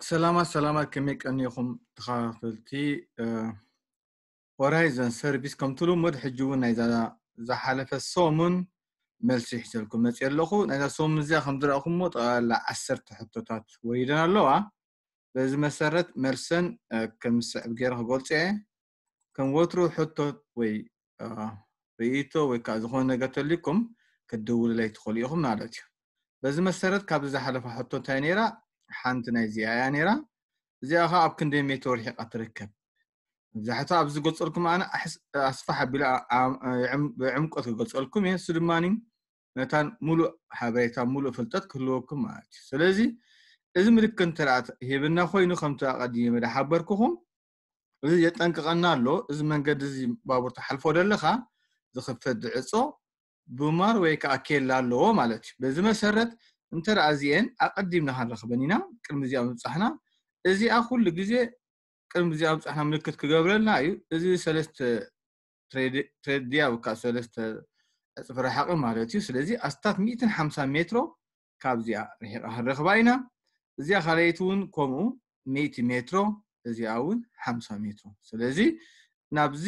سلام آه، سلام كميك أني خم تخافلتي هورايزن آه، سيرفيس كم تلو مد حجو نايزا زحالف الصومن ملسي حجلكم نتي اللوخو نايزا صومن زي خم در أخم مد آه، لا عسر تحطتات ويدنا اللوه بز مسارت مرسن كم سعب غير غولتي كم وترو حطت وي ريتو وي كازخون نغتليكم كدول لا يدخل يخم نالتي بز مسارت كابز زحالف حطو تاينيرا ሓንቲ ናይ እዚኣ እያ ነራ እዚኣ ከዓ ኣብ ክንደይ ሜትሮ ርሒቃ ትርከብ መብዛሕትኡ ኣብዚ ገፀልኩም ኣነ ኣስፋሕ ኣቢሉ ብዕምቆት ክገፀልኩም እየ ንሱ ድማ ነታን ሙሉእ ሓበሬታ ሙሉእ ፍልጠት ክህልወኩም ማለት እዩ ስለዚ እዚ ምልክ እንተኣ ሂብና ኮይኑ ከምቲ ቀዲመ ዳሓበርክኹም እዚ የጠንቅቐና ኣሎ እዚ መንገዲ እዚ ባቡር ተሓልፎ ደለካ ዝክፈት ዝዕፆ ብማር ወይ ከዓ ኬላ ኣለዎ ማለት እዩ በዚ መሰረት እንተረኣዚአን ኣቐዲምና ክንረኽበን ኢና ቅድሚ እዚኣ ምብፃሕና እዚኣ ኩሉ ግዜ ቅድሚ እዚኣ ምብፃሕና ምልክት ክገብረልና እዩ እዚ ሰለስተ ትሬድያ ወካ ሰለስተ ፅፍሪ ርሓቂ ማለት እዩ ስለዚ ኣስታት 150 ሜትሮ ካብዚኣ ርሒቃ ክንረኽባ ኢና እዚኣ ካልአይቲ እውን ከምኡ 100 ሜትሮ እዚኣ እውን 50 ሜትሮ ስለዚ ናብዚ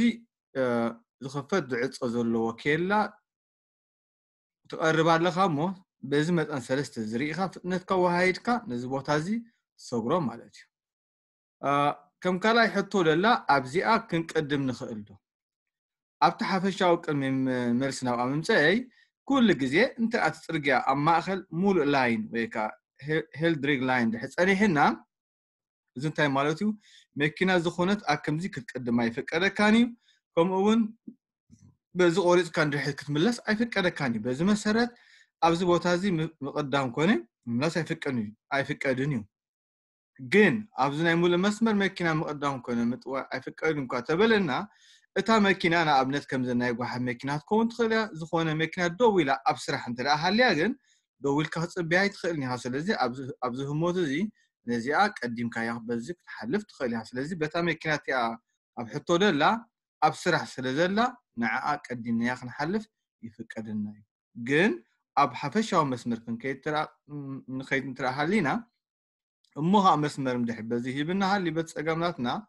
ዝኽፈት ዝዕፆ ዘለዎ ኬላ ትቐርብ ኣለካ እሞ በዚ መጠን ሰለስተ ዝርኢካ ፍጥነትካ ወሃይድካ ነዚ ቦታ እዚ ትሰጉሮ ማለት እዩ ከም ካልኣይ ሕቶ ደላ ኣብዚኣ ክንቀድም ንኽእል ዶ ኣብቲ ሓፈሻዊ ቅድሚ መልሲ ናብኣ ምምፀአይ ኩሉ ግዜ እንተኣ እቲ ፅርግያ ኣብ ማእኸል ሙሉእ ላይን ወይ ከዓ ሄልድሪግ ላይን ድሕ ፀኒሕና እዚ እንታይ ማለት እዩ መኪና ዝኮነት ኣብ ከምዚ ክትቀድማ ይፈቀደካን እዩ ከምኡ እውን በዚ ቆሪፅካ ንድሕት ክትምለስ ኣይፈቀደካን እዩ በዚ መሰረት ኣብዚ ቦታ እዚ ምቕዳም ኮነ ምምላስ ኣይፍቀን እዩ ኣይፍቀድን እዩ ግን ኣብዚ ናይ ሙሉእ መስመር መኪና ምቕዳም ኮነ ምጥዋዕ ኣይፍቀድን እኳ ተበለና እታ መኪና ንኣብነት ከምዘና የጓሓፍ መኪና ትኸውን ትኽእል እያ ዝኾነ መኪና ደው ኢላ ኣብ ስራሕ እንትደኣ ሃልያ ግን ደው ኢልካ ክፅብያ ይትኽእልን ኢኻ ስለዚ ኣብዚ ህሞት እዚ ነዚኣ ቀዲምካ እያ በዚ ክትሓልፍ ትኽእል ኢኻ ስለዚ በታ መኪና እቲኣ ኣብ ሕቶ ደላ ኣብ ስራሕ ስለ ዘላ ንዓኣ ቀዲምና እያ ክንሓልፍ ይፍቀደና እዩ ግን اب حفشاو مسمر كن كيترا نخيت نترا هالينا اموها مسمر مدح بزي هي بنها اللي بس اقاملاتنا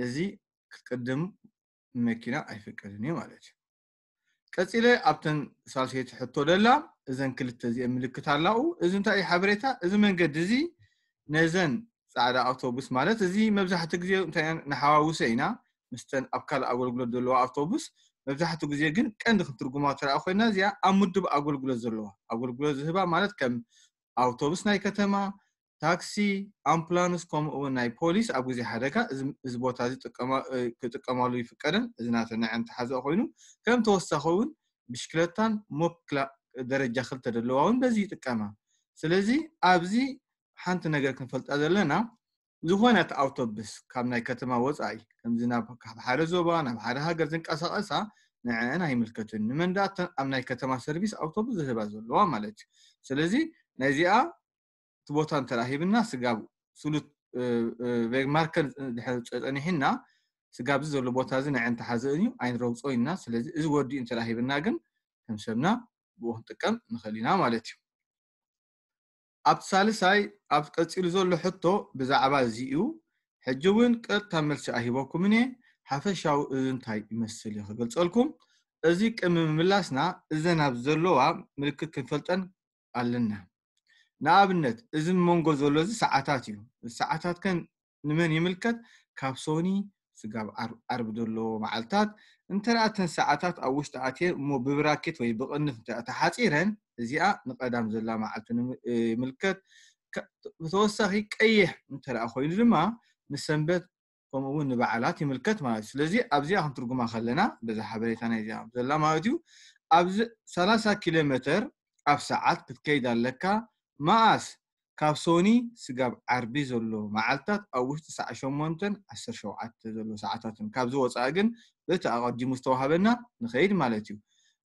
ازي كتقدم مكينا اي فكرني مالج كتسيلة ابتن سالسية تحطو للا ازن كل التزي املك تعلاقو ازن تاي حبريتا ازن من قد ازي نزن سعادة اوتوبوس مالت ازي مبزحة تقزيو انتا نحاوا مستن ابكال اقول قلو دلو መብዛሕትኡ ግዜ ግን ቀንዲ ክንትርጉማ ተረኣ ኮይና እዚኣ ኣብ ምድብ ኣገልግሎት ዘለዋ ኣገልግሎት ዝህባ ማለት ከም ኣውቶቡስ ናይ ከተማ ታክሲ ኣምፕላንስ ከምኡውን ናይ ፖሊስ ኣብ ግዜ ሓደጋ እዚ ቦታ እዚ ክጥቀማሉ ይፍቀደን እዚ ናተ ናይ ዓንቲ ሓዘ ኮይኑ ከም ተወሳኺ እውን ብሽክለታን ሞፕ ደረጃ ክልተ ደለዋ እውን በዚ ይጥቀማ ስለዚ ኣብዚ ሓንቲ ነገር ክንፈልጣ ዘለና ዝኾነት ኣውቶብስ ካብ ናይ ከተማ ወፃኢ ከምዚ ካብ ሓደ ዞባ ናብ ሓደ ሃገር ዝንቀሳቀሳ ንዕአን ኣይምልከትን ንመንዳእተን ኣብ ናይ ከተማ ሰርቪስ ኣውቶቡስ ዝህባ ዘለዋ ማለት እዩ ስለዚ ናይዚኣ እቲ ቦታ እንተራሂብና ስጋብ ስሉጥ ቬግማርከር ፀኒሕና ስጋብ እዚ ዘሎ ቦታ እዚ ንዕን ተሓዝእን እዩ ዓይንረውፆ ኢና ስለዚ እዚ ወዲኡ እንተራሂብና ግን ከም ሰብና ብኡ ክንጥቀም ንኽእል ኢና ማለት እዩ ኣብቲ ሳልሳይ ኣብ ቀፂሉ ዘሎ ሕቶ ብዛዕባ እዚ እዩ ሕጂ እውን ቀጥታ መልሲ ኣሂበኩም እኒሄ ሓፈሻዊ እዚ እንታይ ይመስል እዩ ክገልፀልኩም እዚ ቅድሚ ምምላስና እዘን ኣብ ዘለዋ ምልክት ክንፈልጠን ኣለና ንኣብነት እዚ መንጎ ዘሎ እዚ ሰዓታት እዩ ሰዓታት ከን ንመን ይምልከት ካብ ሶኒ ስጋብ ዓርቢ ዘለዎ መዓልትታት እንተደኣ እተን ሰዓታት ኣብ ውሽጢ ኣትየ እሞ ብብራኬት ወይ ብቕንፍ እንተ ተሓፂረን እዚኣ ንቀዳም ዘላ መዓልቲ ንምልከት ብተወሳኺ ቀይሕ እንተደኣ ኮይኑ ድማ ንሰንበት ከምኡ እውን ንበዓላት ይምልከት ማለት እዩ ስለዚ ኣብዚኣ ክንትርጉማ ከለና በዛ ሓበሬታ ናይ እዚኣ ዘላ ማለት እዩ ኣብዚ 30 ኪሎ ሜትር ኣብ ሰዓት ክትከይድ ኣለካ መዓስ ካብ ሶኒ ስጋብ ዓርቢ ዘሎ መዓልትታት ኣብ ውሽጢ ሰዕ 8 17 ዘሎ ሰዓታትን ካብዚ ወፃኢ ግን በቲ ኣቐዲሙ ዝተዋሃበና ንኸይድ ማለት እዩ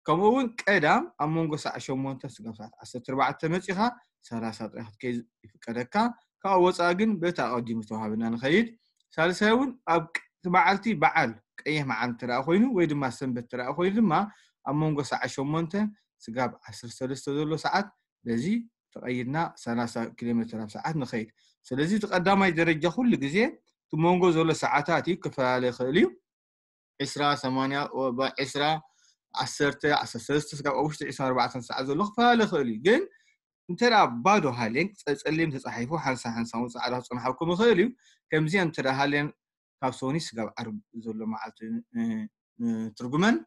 ከምኡ እውን ቀዳም ኣብ መንጎ ሰዕ 8 ስጋብ ሰዓት ዓሰርተ 14 መፂኻ ሰላሳ ጥራይ ክትከይ ይፍቀደካ ካብ ወፃኢ ግን በቲ ኣቐዲሙ ዝተዋሃበና ንኸይድ ሳልሳይ እውን ኣብ መዓልቲ በዓል ቀይሕ መዓል እተረኣ ኮይኑ ወይ ድማ ሰንበት እተረኣ ኮይኑ ድማ ኣብ መንጎ ሰዕ 8 ስጋብ ዓሰርሰለስተ ዘሎ ሰዓት በዚ سنة سناسا كيلومتر ساعات نخيل سلزي تقدم أي درجة كل جزية تمونجو زول ساعاتاتي كفالة خليو عسرة ثمانية وبا عسرة عسرت عسرت سكاب أوش تعسر أربعة ساعات زول كفالة خليو جن ترى بعدو هالين تسلم تصحيفو حنسا حنسا وساعات صنحوكم خليو كم زين ترى هالين كابسوني سكاب أرب زول ما عاد ترجمن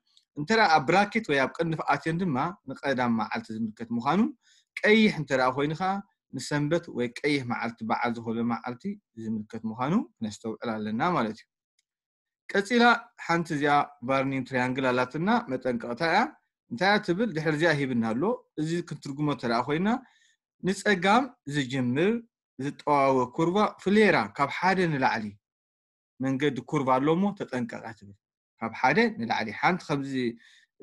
ترى أبراكت ويا بقى نفقاتين دم ما نقدام ما عاد تزمل كت مخانو ቀይሕ እንተደኣ ኮይኑ ከዓ ንሰንበት ወይ ቀይሕ መዓልቲ በዓል ዝኮነ መዓልቲ ዝምልከት ምኳኑ ነስተውዕል ኣለና ማለት እዩ ቀፂላ ሓንቲ እዚኣ ቫርኒን ትሪያንግል ኣላትና መጠንቀቕታ እያ እንታይ እያ ትብል ድሕር እዚኣ ሂብና ኣሎ እዚ ክንትርጉሞ ተደኣ ኮይና ንፀጋም ዝጅምር ዝጠዋወ ኩርባ ፍሌራ ካብ ሓደ ንላዕሊ መንገዲ ኩርባ ኣሎ ሞ ተጠንቀቃ ትብል ካብ ሓደ ንላዕሊ ሓንቲ ከምዚ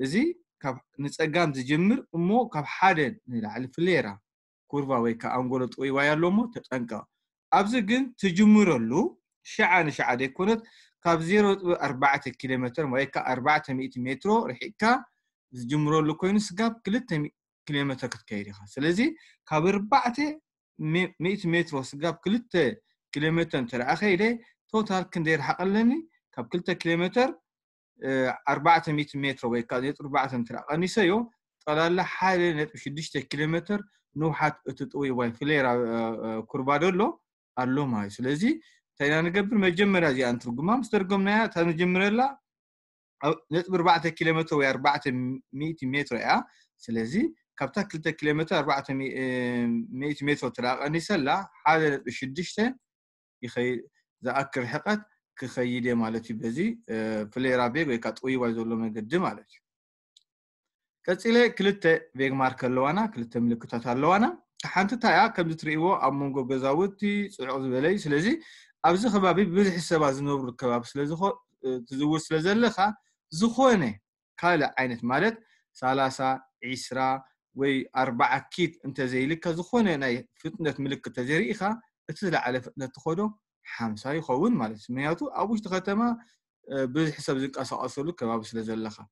እዚ ንፀጋም ዝጅምር እሞ ካብ ሓደ ንላዕሊ ፍሌራ ኩርባ ወይከዓ ኣንጎሎ ጥ ይዋይ ኣሎሞ ተጠንቀ ኣብዚ ግን ትጅምረሉ ሸዓ ንሸዓ ደይኮነት ካብ 0 ጥቢ 4 ኪሎሜር ወይካዓ 4 ሜትሮ ርሒእካ ዝጅምረሉ ኮይኑ ስጋብ 2 ኪሎሜር ክትከይድ ኢካ ስለዚ ካብ 4ርባዕ ሜትሮ ስጋብ 2ል ኪሎሜር እትርኣ ከይ ደ ቶታል ክንደይ ርሓቀለኒ ካብ 2ል ኪሎ ሜተር 400 متر وي كان يطر 4 متر قنيسيو طلال حاله نت 6 كيلو متر نوحات اتطوي واي فليرا كوربادولو قالو ماي سلازي تاينا نغبر مجمرا زي انترغما مسترغمنا تنجمرلا نت 4 كيلو متر وي 400 متر يا سلازي كابتا 3 كيلو متر 400 متر تراقنيسلا حاله 6 يخي ذاكر حقت ክኸይድ እየ ማለት እዩ በዚ ፍሌራ ቤግ ወይ ከዓ ጥውይዋይ ዘሎ መንገዲ ማለት እዩ ቀፂለ ክልተ ቤግ ማርክ ኣለዋና ክልተ ምልክታት ኣለዋና ሓንቲ እንታይ እያ ከምዚ ትርእይዎ ኣብ መንጎ ገዛውቲ ፅዑቅ ዝበለ እዩ ስለዚ ኣብዚ ከባቢ ብዙሕ ሰባት ዝነብሩ ከባቢ ስለዝትዝውር ስለ ዘለካ ዝኮነ ካልእ ዓይነት ማለት ሳላሳ ዒስራ ወይ ኣርባዓ ኪት እንተዘይልካ ዝኮነ ናይ ፍጥነት ምልክት ተዘርኢካ እቲ ዝለዓለ ፍጥነት ትኸዶ حمسا يخون مالت مياتو أبوش تختمه بز حساب زك أسأصله كباب سلزلخة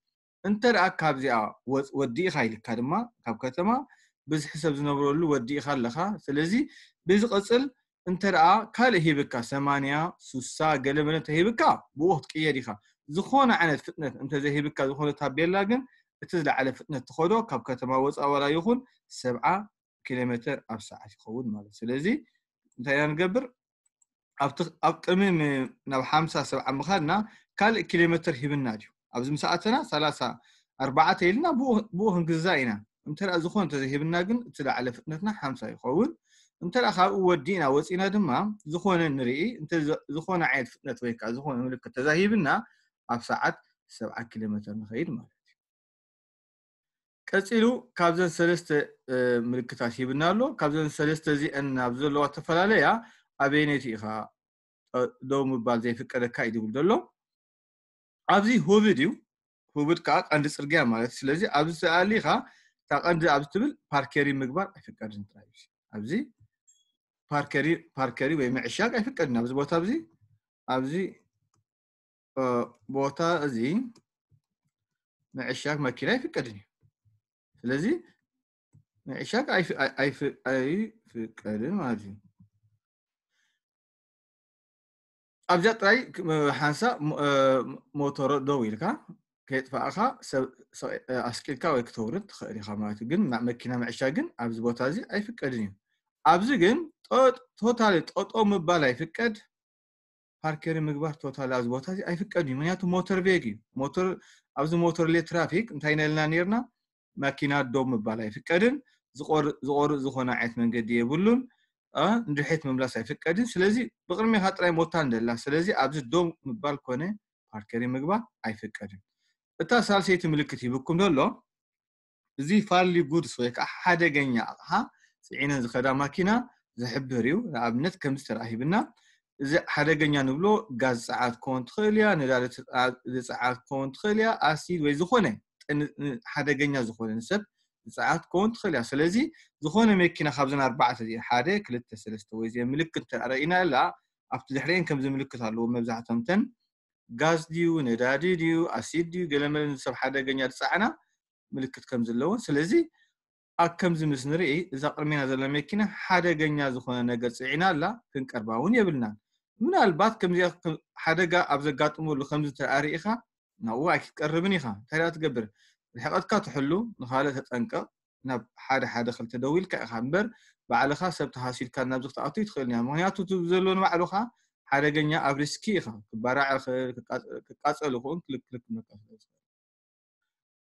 أنت رأك كابزي آه ودي خايل كرمة كاب كتمة بز حساب ودي خال لخة سلزي بز قصل أنت رأى كل هي بكا سمانيا سوسا قلب من تهي بكا بوقت كي يريخا زخون عن الفتنة أنت زي هي بكا زخون تابير لكن تزل على فتنة تخوضو كاب كتمة وز أولا يخون سبعة كيلومتر أبساعة يخوض مالت سلزي أنت يعني قبر ኣብ ቅድሚ ናብ ሓምሳ ሰብዓ ምኻድና ካልእ ኪሎ ሜትር ሂብና ድዩ ኣብዚ ምስኣትና ሰላሳ ኣርባዕተ ኢልና ብኡ ክንግዛ ኢና እንተደኣ ዝኾነ እንተዘሂብና ግን እቲ ላዕለ ፍጥነትና ሓምሳ ይኸውን እንተደኣ ካብኡ ወዲእና ወፂና ድማ ዝኾነ ንርኢ ዝኾነ ዓይነት ፍጥነት ወይ ከዓ ዝኾነ ምልክት ተዛሂብና ኣብ ሰዓት ሰብዓ ኪሎ ሜትር ንኸይድ ማለት እዩ ቀፂሉ ካብዘን ሰለስተ ምልክታት ሂብና ኣሎ ካብዘን ሰለስተ እዚአን ኣብ ዘለዋ ተፈላለያ ኣበይነይቲ ኢኻ ደው ምባል ዘይፍቀደካ እዩ ዝብል ዘሎ ኣብዚ ህቡድ እዩ ህቡድ ከዓ ቀንዲ ፅርግያ ማለት እዩ ስለዚ ኣብዚ ሰኣሊ ኢኻ እታ ቀንዲ ኣብ ትብል ፓርከሪ ምግባር ኣይፍቀድን ጥራይ እዩ ኣብዚ ፓርከሪ ወይ ምዕሻግ ኣይፍቀድን ኣብዚ ቦታ እዚ ኣብዚ ቦታ እዚ ምዕሻግ መኪና ኣይፍቀድን እዩ ስለዚ ምዕሻግ ኣይፍቀድን ማለት እዩ ኣብዛ ጥራይ ሓንሳ ሞቶሮ ደው ኢልካ ከየጥፋእካ ሰብ ኣስቂልካ ወይ ክተውርድ ትኽእል ኢካ ማለት እዩ ግን መኪና ምዕሻ ግን ኣብዚ ቦታ እዚ ኣይፍቀድን እዩ ኣብዚ ግን ቶታሊ ጠጦ ምባል ኣይፍቀድ ፓርኬሪ ምግባር ቶታሊ ኣብዚ ቦታ እዚ ኣይፍቀድን እዩ ምክንያቱ ሞተር ቤግ እዩ ሞተር ኣብዚ ሞተር ሌ ትራፊክ እንታይ ነልና ነርና መኪና ዶ ምባል ኣይፍቀድን ዝቆርፅ ዝኮነ ዓይነት መንገዲ የብሉን ንድሕት ምምላስ ኣይፍቀድን ስለዚ ብቅድሚኻ ጥራይ ሞታ ንደላ ስለዚ ኣብዚ ዶም ምባል ኮነ ፓርከሪ ምግባ ኣይፍቀድን እታ ሳልሰይቲ ምልክት ይብኩም ዘሎ እዚ ፋርሊ ጉድስ ወይ ከዓ ሓደገኛ ኣቕሓ ፅዒነ ዝኸዳ ማኪና ዝሕብር እዩ ንኣብነት ከምዚ ተራሂብና እዚ ሓደገኛ ንብሎ ጋዝ ፀዓት ክኸውን ትኽእል እያ ነዳዲ ፀዓት ክኸውን ትኽእል እያ ኣሲድ ወይ ዝኾነ ሓደገኛ ዝኾነ ንሰብ ساعات كون تخلي سلازي زخونه ميكينا خبزنا أربعة دي حادة كل التسلس توزي ملك أنت رأينا لا أبت دحرين كم زي ملك تعلو مبزح تمتن غاز ديو نيرادي ديو أسيد ديو قلما نصب حادة قنيات ساعنا ملك كم زي اللون سلازي أك كم زي مسنري إذا قرمينا زي ميكينا حادة قنيات زخونه نقل سعينا لا كنك أربعون يبلنا من البعض كم زي حادة قا أبزا قاتمو لخمزة تعاري إخا نوعك قربني خا تعالى تقبر الحقيقة كانت حلو نخالت تنكا نب حاجة حاجة دخلت دويل كأخبر بعد خا سبت هاسيل كان نبضت أطيت تدخلني نعم. مهنياتو تبزلون مع لوخا حاجة جنيا أبرسكي خا كبارع كقاس ألوخون كلك كلك مكاس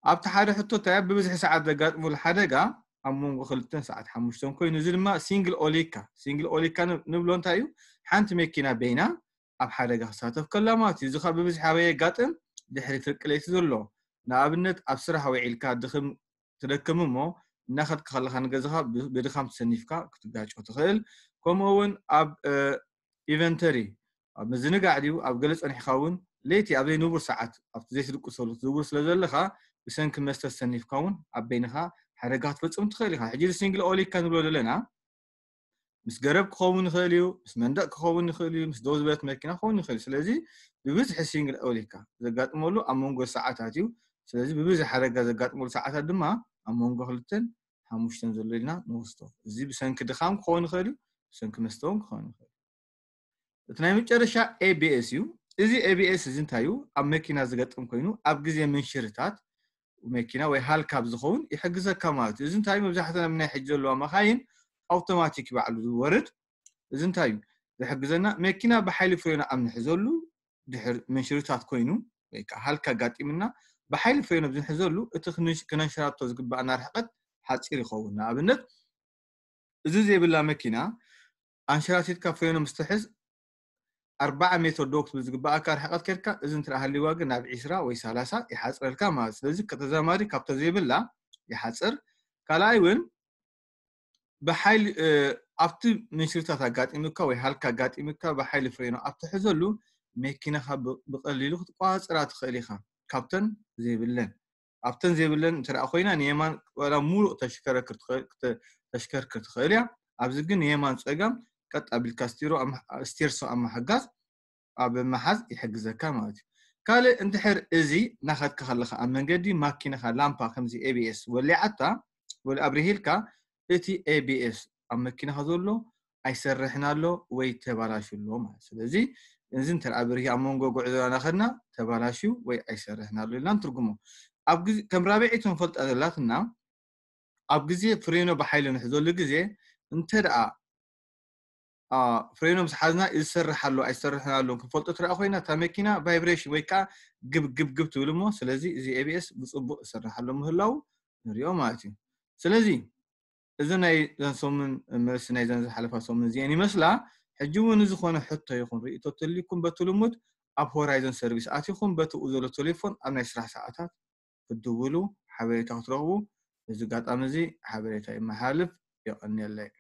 أبت حاجة حطو تعب بمزح ساعة دقات مول حاجة أمون خلتن ساعة حمشتون كوي نزل ما سينجل أوليكا سينجل أوليكا نبلون تايو حانت ميكينا بينا أب حاجة خساتف كلامات يزخا بمزح حاجة قاتم دحرت الكليت دولو ንኣብነት ኣብ ስራሕ ውዒልካ ድኽም ትደክም እሞ እናኸድክ ከለካ ንገዛኻ ብድኻም ትሰኒፍካ ክትጋጮ ትኽእል ከምኡ እውን ኣብ ኢቨንተሪ ኣብ ምዝንጋዕ ድዩ ኣብ ገለ ፀኒሕካ እውን ለይቲ ኣብ ዘይንቡር ሰዓት ኣብቲ ዘይትድቁሰሉ ክትዝውር ስለ ዘለካ ብሰንኪ መስተ ዝሰኒፍካ እውን ኣብ በይንኻ ሓደጋ ክትፈፅም ትኽእል ኢኻ ሕጂ ሲንግል ኦሊካ ንብሎ ዘለና ምስ ገረብ ክኸውን ይኽእል እዩ ምስ መንደቕ ክኸውን ይኽእል እዩ ምስ ደው ዝበለት መኪና ክኸውን ይኽእል እዩ ስለዚ ብብዝሒ ሲንግል ኦሊካ ዘጋጥመሉ ኣብ መንጎ ሰዓታት እዩ ስለዚ ብብዝሕ ሓደጋ ዘጋጥመሉ ሰዓታት ድማ ኣብ መንጎ ክልተን ሓሙሽተን ዘሎ ኢልና ንወስቶ እዚ ብሰንኪ ድኻም ክኸውን ይኽእል እዩ ብሰንኪ መስተውን ክኸውን ይኽእል እቲ ናይ መጨረሻ ኤቢኤስ እዩ እዚ ኤቢኤስ እዚ እንታይ እዩ ኣብ መኪና ዝገጥም ኮይኑ ኣብ ግዜ ምንሽርታት መኪና ወይ ሃልካብ ዝኸውን ይሕግዘካ ማለት እዩ እዚ እንታይ እዩ መብዛሕትና ናይ ሕጂ ዘለዋ መካይን ኣውቶማቲክ ይባዕሉ ዝወርድ እዚ እንታይ እዩ ዝሕግዘና መኪና ብሓይሊ ፍሬና ኣብ ንሕዘሉ ድሕር ምንሽርታት ኮይኑ ወይከዓ ሃልካ ኣጋጢምና ብሓይሊ ፈይኖም ዝንሕዘሉ እቲ ክነንሸራቶ ዝግባአና ርሕቀት ሓፂር ይኸውን ንኣብነት እዚ ዘይብላ መኪና ኣንሸራቲትካ ፈይኖ ምስትሕዝ ኣርባዓ ሜትር ዶ ክትብል ዝግባኣካ ርሕቀት ኬድካ እዚ እንትረሃልዋ ግን ናብ ዒስራ ወይ ሳላሳ ይሓፅረልካ ማለት ስለዚ ከተዛማዲ ካብቶ ዘይብላ ይሓፅር ካልኣይ እውን ብሓይሊ ኣብቲ ምንሽርታት ኣጋጢምካ ወይ ሃልካ ኣጋጢምካ ብሓይሊ ፍሬኖ ኣብቲ ሕዘሉ መኪናኻ ብቀሊሉ ክትቋፅራ ትኽእል ኢኻ ካብተን ዘይብለን ኣብተን ዘይብለን እንተደኣ ኮይና ንማን ሙሉቅ ተሽከርክር ትኽእል እያ ኣብዚ ግን ንየማን ፀጋም ቀጣቢልካ ስቴርሶ ኣማሕጋዝ ኣብ መሓዝ ይሕግዘካ ማለት እዩ ካልእ እንድሕር እዚ ናኸድካ ከለካ ኣብ መንገዲ ማኪናካ ላምፓ ከምዚ ኤቢስ ወሊዓታ ኣብ ርሂልካ እቲ ኤቢኤስ ኣብ መኪናካ ዘሎ ኣይሰርሕናሎ ወይ ተባላሽሎ ማለት ስለዚ እዚ እንተኣ ብርሂ ኣብ መንጎ ጉዕ ዘለናከልና ተባላሽ ወይ ኣይሰርሕናሉ ኢና ትርጉሙ ከም ራብዒቶ ፈልጦ ዘላትና ኣብ ግዜ ፍሬኖ ብሓይሊ ንሕዘሉ ግዜ እንተደኣ ፍሬኖ ስ ሓዝና ዩ ዝሰርሕሎ ኣይሰርሕናሎ ክፈልጦ ትርኣ ኮይና እታ መኪና ቫይብሬሽን ወይ ከዓ ግብግብግብ ትብል ሞ ስለዚ እዚ ኤብስ ብፅቡቅ ዝሰርሓሎ ምህላው ንሪኦ ማለት እዩ ስለዚ እዚ ናይ ዛን ሶሙን መልሲ ናይ ዘን ዝሓለፋ ሶሙን እዚአን ይመስላ ሕጂውን እዚ ኮነ ሕቶ ይኹን ርእቶ ተሊ ይኹን በቲ ልሙድ ኣብ ሆራይዘን ሰርቪስ ኣትኹም በቲ ኡ ዘሎ ቴሌፎን ኣብ ናይ ስራሕ ሰዓታት ክትድውሉ ሓበሬታ ክትረኽቡ እዚ ኣጋጣሚ እዚ ሓበሬታ ይመሃልፍ ይቐኒየለይ